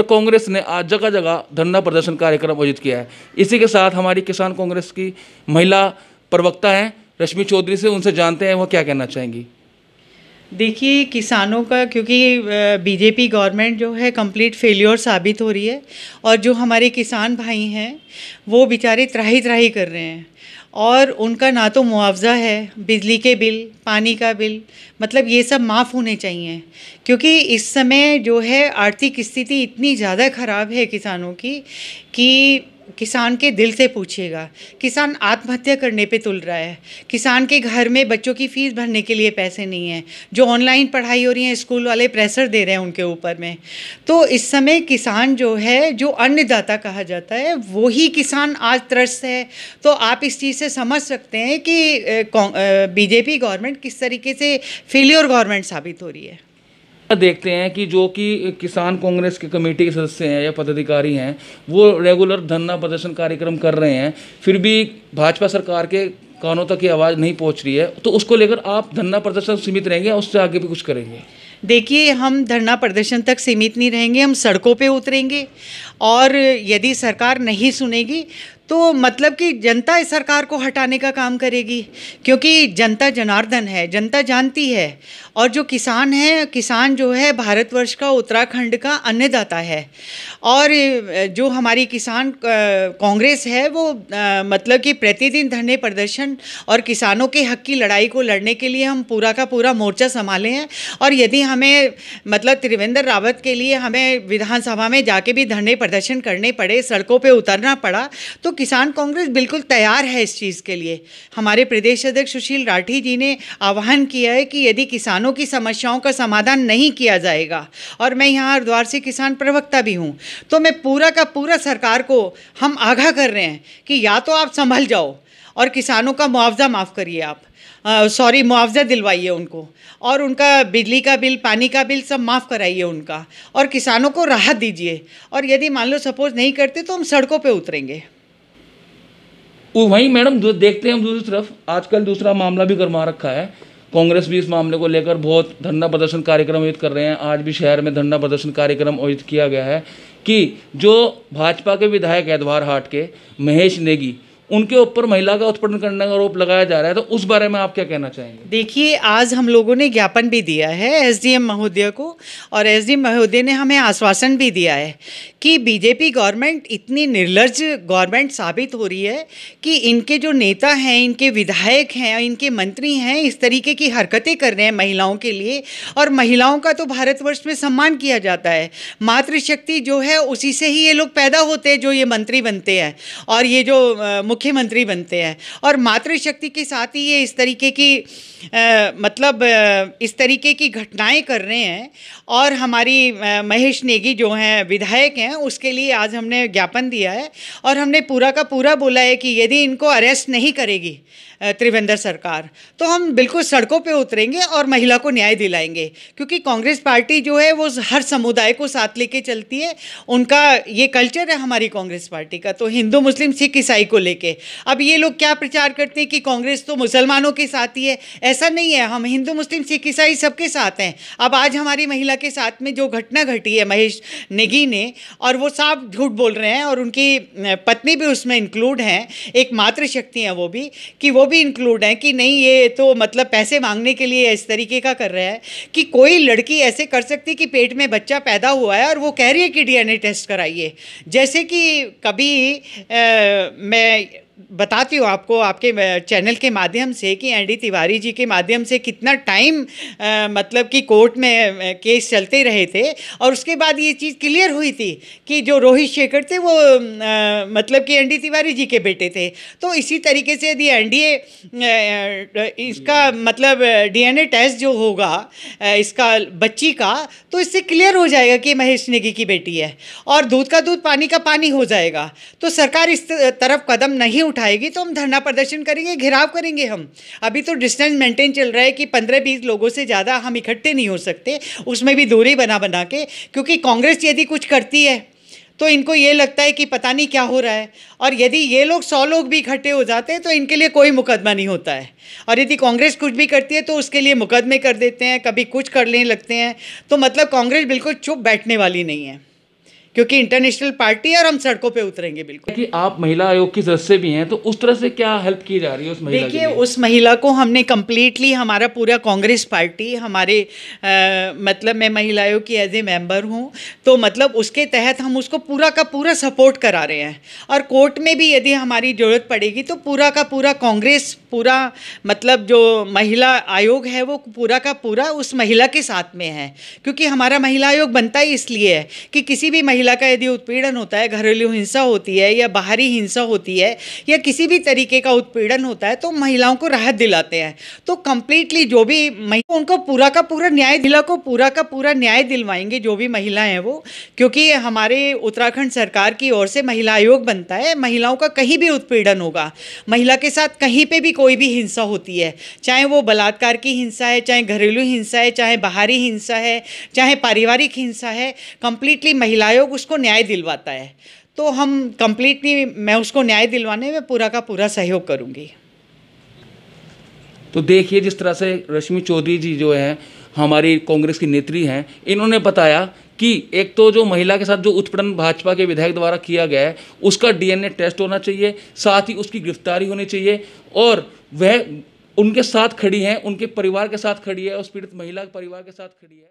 तो कांग्रेस ने आज जगह जगह धरना प्रदर्शन कार्यक्रम आयोजित किया है इसी के साथ हमारी किसान कांग्रेस की महिला प्रवक्ता हैं रश्मि चौधरी से उनसे जानते हैं वह क्या कहना चाहेंगी देखिए किसानों का क्योंकि बीजेपी गवर्नमेंट जो है कंप्लीट फेल्योर साबित हो रही है और जो हमारे किसान भाई हैं वो बेचारे त्राही त्राही कर रहे हैं और उनका ना तो मुआवज़ा है बिजली के बिल पानी का बिल मतलब ये सब माफ़ होने चाहिए क्योंकि इस समय जो है आर्थिक स्थिति इतनी ज़्यादा ख़राब है किसानों की कि किसान के दिल से पूछिएगा किसान आत्महत्या करने पे तुल रहा है किसान के घर में बच्चों की फ़ीस भरने के लिए पैसे नहीं हैं जो ऑनलाइन पढ़ाई हो रही है स्कूल वाले प्रेशर दे रहे हैं उनके ऊपर में तो इस समय किसान जो है जो अन्नदाता कहा जाता है वो ही किसान आज त्रस्त है तो आप इस चीज़ से समझ सकते हैं कि बीजेपी गवर्नमेंट किस तरीके से फेल्योर गवर्नमेंट साबित हो रही है देखते हैं कि जो कि किसान कांग्रेस के कमेटी के सदस्य हैं या पदाधिकारी हैं वो रेगुलर धरना प्रदर्शन कार्यक्रम कर रहे हैं फिर भी भाजपा सरकार के कानों तक ये आवाज़ नहीं पहुंच रही है तो उसको लेकर आप धरना प्रदर्शन सीमित रहेंगे उससे आगे भी कुछ करेंगे देखिए हम धरना प्रदर्शन तक सीमित नहीं रहेंगे हम सड़कों पे उतरेंगे और यदि सरकार नहीं सुनेगी तो मतलब कि जनता इस सरकार को हटाने का काम करेगी क्योंकि जनता जनार्दन है जनता जानती है और जो किसान है किसान जो है भारतवर्ष का उत्तराखंड का अन्नदाता है और जो हमारी किसान कांग्रेस है वो मतलब कि प्रतिदिन धरने प्रदर्शन और किसानों के हक की लड़ाई को लड़ने के लिए हम पूरा का पूरा मोर्चा संभाले हैं और यदि हमें मतलब त्रिवेंद्र रावत के लिए हमें विधानसभा में जाके भी धरने प्रदर्शन करने पड़े सड़कों पर उतरना पड़ा तो किसान कांग्रेस बिल्कुल तैयार है इस चीज़ के लिए हमारे प्रदेश अध्यक्ष सुशील राठी जी ने आह्वान किया है कि यदि किसानों की समस्याओं का समाधान नहीं किया जाएगा और मैं यहाँ हरिद्वार से किसान प्रवक्ता भी हूँ तो मैं पूरा का पूरा सरकार को हम आगाह कर रहे हैं कि या तो आप संभल जाओ और किसानों का मुआवजा माफ़ करिए आप सॉरी मुआवजा दिलवाइए उनको और उनका बिजली का बिल पानी का बिल सब माफ़ कराइए उनका और किसानों को राहत दीजिए और यदि मान लो सपोज नहीं करते तो हम सड़कों पे उतरेंगे वो वहीं मैडम देखते हैं हम दूसरी तरफ आजकल दूसरा मामला भी गरमा रखा है कांग्रेस भी इस मामले को लेकर बहुत धरना प्रदर्शन कार्यक्रम आयोजित कर रहे हैं आज भी शहर में धरना प्रदर्शन कार्यक्रम आयोजित किया गया है कि जो भाजपा के विधायक है हाट के महेश नेगी उनके ऊपर महिला का उत्पीड़न करने का आरोप लगाया जा रहा है तो उस बारे में आप क्या कहना चाहेंगे देखिए आज हम लोगों ने ज्ञापन भी दिया है एसडीएम महोदय को और एसडीएम महोदय ने हमें आश्वासन भी दिया है कि बीजेपी गवर्नमेंट इतनी निर्लज गवर्नमेंट साबित हो रही है कि इनके जो नेता हैं इनके विधायक हैं इनके मंत्री हैं इस तरीके की हरकतें कर रहे हैं महिलाओं के लिए और महिलाओं का तो भारतवर्ष में सम्मान किया जाता है मातृशक्ति जो है उसी से ही ये लोग पैदा होते हैं जो ये मंत्री बनते हैं और ये जो मुख्यमंत्री बनते हैं और मातृशक्ति के साथ ही ये इस तरीके की आ, मतलब इस तरीके की घटनाएं कर रहे हैं और हमारी आ, महेश नेगी जो हैं विधायक हैं उसके लिए आज हमने ज्ञापन दिया है और हमने पूरा का पूरा बोला है कि यदि इनको अरेस्ट नहीं करेगी त्रिवेंद्र सरकार तो हम बिल्कुल सड़कों पे उतरेंगे और महिला को न्याय दिलाएंगे क्योंकि कांग्रेस पार्टी जो है वो हर समुदाय को साथ लेके चलती है उनका ये कल्चर है हमारी कांग्रेस पार्टी का तो हिंदू मुस्लिम सिख ईसाई को लेके के अब ये लोग क्या प्रचार करते हैं कि कांग्रेस तो मुसलमानों के साथ ही है ऐसा नहीं है हम हिंदू मुस्लिम सिख ईसाई सबके साथ हैं अब आज हमारी महिला के साथ में जो घटना घटी है महेश नेगी ने और वो साफ झूठ बोल रहे हैं और उनकी पत्नी भी उसमें इंक्लूड हैं एक मातृशक्ति हैं वो भी कि वो भी इंक्लूड हैं कि नहीं ये तो मतलब पैसे मांगने के लिए इस तरीके का कर रहा है कि कोई लड़की ऐसे कर सकती कि पेट में बच्चा पैदा हुआ है और वो कह रही है कि डीएनए टेस्ट कराइए जैसे कि कभी आ, मैं do. बताती हूँ आपको आपके चैनल के माध्यम से कि एन डी तिवारी जी के माध्यम से कितना टाइम मतलब कि कोर्ट में केस चलते रहे थे और उसके बाद ये चीज़ क्लियर हुई थी कि जो रोहित शेखर थे वो आ, मतलब कि एन डी तिवारी जी के बेटे थे तो इसी तरीके से यदि एन डी इसका मतलब डीएनए टेस्ट जो होगा इसका बच्ची का तो इससे क्लियर हो जाएगा कि महेश नेगी की बेटी है और दूध का दूध पानी का पानी हो जाएगा तो सरकार इस तरफ कदम नहीं उठाएगी तो हम धरना प्रदर्शन करेंगे घेराव करेंगे हम अभी तो डिस्टेंस मेंटेन चल रहा है कि पंद्रह बीस लोगों से ज़्यादा हम इकट्ठे नहीं हो सकते उसमें भी दूरी बना बना के क्योंकि कांग्रेस यदि कुछ करती है तो इनको ये लगता है कि पता नहीं क्या हो रहा है और यदि ये लोग सौ लोग भी इकट्ठे हो जाते हैं तो इनके लिए कोई मुकदमा नहीं होता है और यदि कांग्रेस कुछ भी करती है तो उसके लिए मुकदमे कर देते हैं कभी कुछ करने लगते हैं तो मतलब कांग्रेस बिल्कुल चुप बैठने वाली नहीं है क्योंकि इंटरनेशनल पार्टी और हम सड़कों पे उतरेंगे बिल्कुल कि आप महिला आयोग की सदस्य भी हैं तो उस तरह से क्या हेल्प की जा रही है उस महिला देखिए उस महिला को हमने कम्प्लीटली हमारा पूरा कांग्रेस पार्टी हमारे आ, मतलब मैं महिला आयोग की एज ए मेम्बर हूँ तो मतलब उसके तहत हम उसको पूरा का पूरा सपोर्ट करा रहे हैं और कोर्ट में भी यदि हमारी ज़रूरत पड़ेगी तो पूरा का पूरा कांग्रेस पूरा मतलब जो महिला आयोग है वो पूरा का पूरा उस महिला के साथ में है क्योंकि हमारा महिला आयोग बनता ही इसलिए है कि किसी भी महिला महिला का यदि उत्पीड़न होता है घरेलू हिंसा होती है या बाहरी हिंसा होती है या किसी भी तरीके का उत्पीड़न होता है तो महिलाओं को राहत दिलाते हैं तो कंप्लीटली जो भी महिला उनको पूरा का पूरा न्याय जिला को पूरा का पूरा न्याय दिलवाएंगे जो भी महिलाएं हैं वो क्योंकि हमारे उत्तराखंड सरकार की ओर से महिला आयोग बनता है महिलाओं का कहीं भी उत्पीड़न होगा महिला के साथ कहीं पर भी कोई भी हिंसा होती है चाहे वो बलात्कार की हिंसा है चाहे घरेलू हिंसा है चाहे बाहरी हिंसा है चाहे पारिवारिक हिंसा है कंप्लीटली महिलाओं को उसको न्याय दिलवाता है तो हम कंप्लीटली मैं उसको न्याय दिलवाने में पूरा का पूरा सहयोग करूंगी तो देखिए जिस तरह से रश्मि चौधरी जी जो है हमारी कांग्रेस की नेत्री हैं इन्होंने बताया कि एक तो जो महिला के साथ जो उत्पीड़न भाजपा के विधायक द्वारा किया गया है उसका डीएनए टेस्ट होना चाहिए साथ ही उसकी गिरफ्तारी होनी चाहिए और वह उनके साथ खड़ी है उनके परिवार के साथ खड़ी है उस पीड़ित महिला के परिवार के साथ खड़ी है